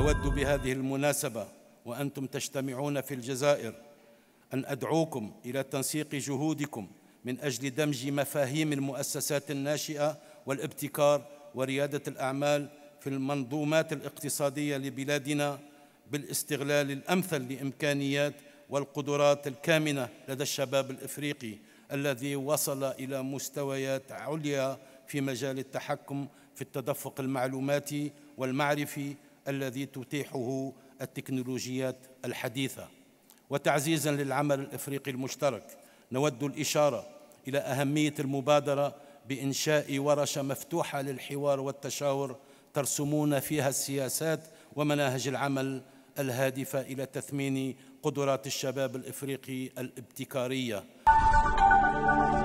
أود بهذه المناسبة وأنتم تجتمعون في الجزائر أن أدعوكم إلى تنسيق جهودكم من أجل دمج مفاهيم المؤسسات الناشئة والابتكار وريادة الأعمال في المنظومات الاقتصادية لبلادنا بالاستغلال الأمثل لإمكانيات والقدرات الكامنة لدى الشباب الإفريقي الذي وصل إلى مستويات عليا في مجال التحكم في التدفق المعلوماتي والمعرفي الذي تتيحه التكنولوجيات الحديثة وتعزيزا للعمل الإفريقي المشترك نود الإشارة إلى أهمية المبادرة بإنشاء ورشة مفتوحة للحوار والتشاور ترسمون فيها السياسات ومناهج العمل الهادفة إلى تثمين قدرات الشباب الإفريقي الابتكارية